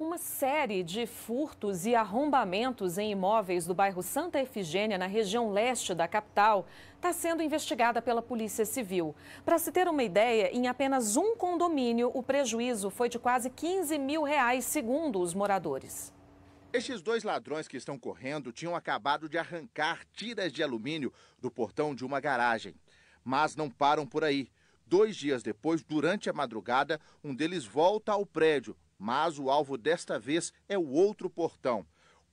Uma série de furtos e arrombamentos em imóveis do bairro Santa Efigênia, na região leste da capital, está sendo investigada pela Polícia Civil. Para se ter uma ideia, em apenas um condomínio, o prejuízo foi de quase 15 mil reais, segundo os moradores. Estes dois ladrões que estão correndo tinham acabado de arrancar tiras de alumínio do portão de uma garagem. Mas não param por aí. Dois dias depois, durante a madrugada, um deles volta ao prédio mas o alvo desta vez é o outro portão.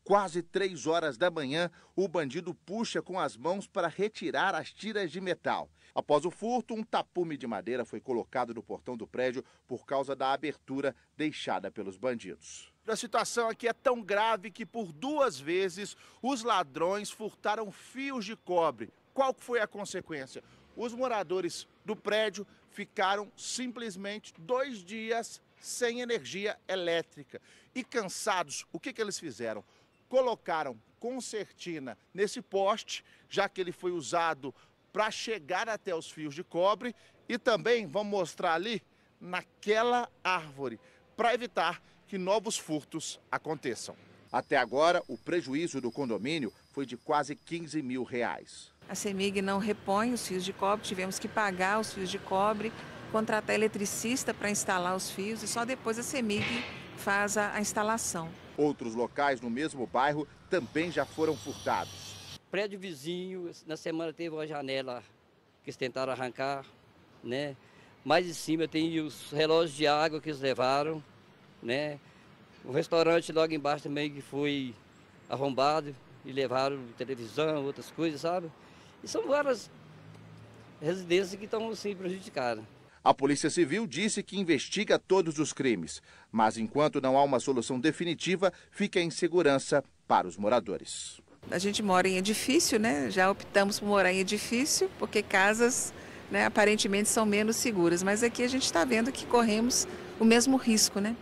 Quase três horas da manhã, o bandido puxa com as mãos para retirar as tiras de metal. Após o furto, um tapume de madeira foi colocado no portão do prédio por causa da abertura deixada pelos bandidos. A situação aqui é tão grave que, por duas vezes, os ladrões furtaram fios de cobre. Qual foi a consequência? Os moradores do prédio ficaram simplesmente dois dias sem energia elétrica. E cansados, o que, que eles fizeram? Colocaram concertina nesse poste, já que ele foi usado para chegar até os fios de cobre e também, vamos mostrar ali, naquela árvore, para evitar que novos furtos aconteçam. Até agora, o prejuízo do condomínio foi de quase 15 mil reais. A CEMIG não repõe os fios de cobre, tivemos que pagar os fios de cobre, contratar eletricista para instalar os fios e só depois a CEMIG faz a, a instalação. Outros locais no mesmo bairro também já foram furtados. Prédio vizinho, na semana teve uma janela que eles tentaram arrancar, né? Mais em cima tem os relógios de água que eles levaram, né? O restaurante logo embaixo também que foi arrombado e levaram televisão, outras coisas, sabe? E são várias residências que estão assim prejudicadas. A Polícia Civil disse que investiga todos os crimes, mas enquanto não há uma solução definitiva, fica em segurança para os moradores. A gente mora em edifício, né? Já optamos por morar em edifício, porque casas né, aparentemente são menos seguras, mas aqui a gente está vendo que corremos o mesmo risco, né?